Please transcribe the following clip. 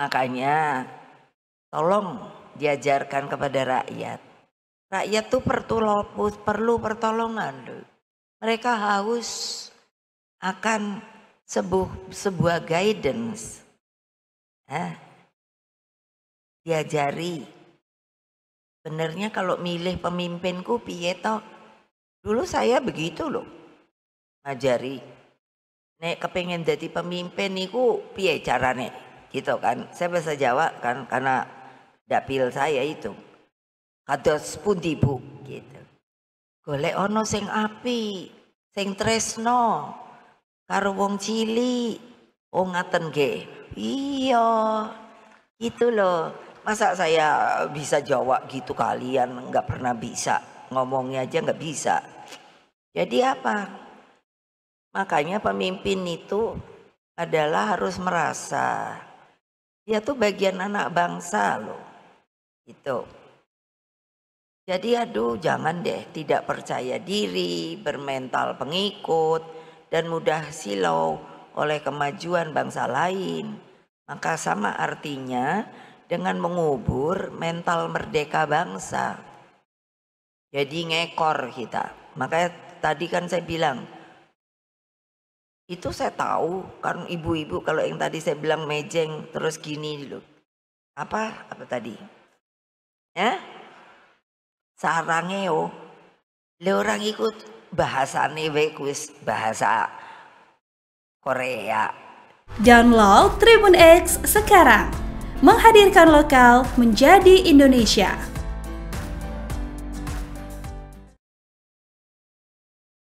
Makanya tolong diajarkan kepada rakyat. Rakyat tuh perlu, perlu pertolongan. Mereka haus akan sebuah, sebuah guidance. Diajari. Benernya kalau milih pemimpinku Pieto Dulu saya begitu loh. Ngajari. Nek kepengen jadi pemimpin niku piye carane? gitu kan saya bahasa Jawa kan karena dapil saya itu kados pun bu gitu golek ono sing api sing tresno karo wong cili wong oh, ngaten ge iya gitu loh masa saya bisa Jawa gitu kalian nggak pernah bisa ngomongnya aja nggak bisa jadi apa makanya pemimpin itu adalah harus merasa dia tuh bagian anak bangsa loh. Itu. Jadi aduh jangan deh tidak percaya diri, bermental pengikut, dan mudah silau oleh kemajuan bangsa lain. Maka sama artinya dengan mengubur mental merdeka bangsa. Jadi ngekor kita. Makanya tadi kan saya bilang, itu saya tahu karena ibu-ibu kalau yang tadi saya bilang mejeng terus gini dulu. Apa apa tadi? Ya? sarangnya yo Le orang ikut bahasa wae bahasa Korea. Download Tribun X sekarang. Menghadirkan lokal menjadi Indonesia.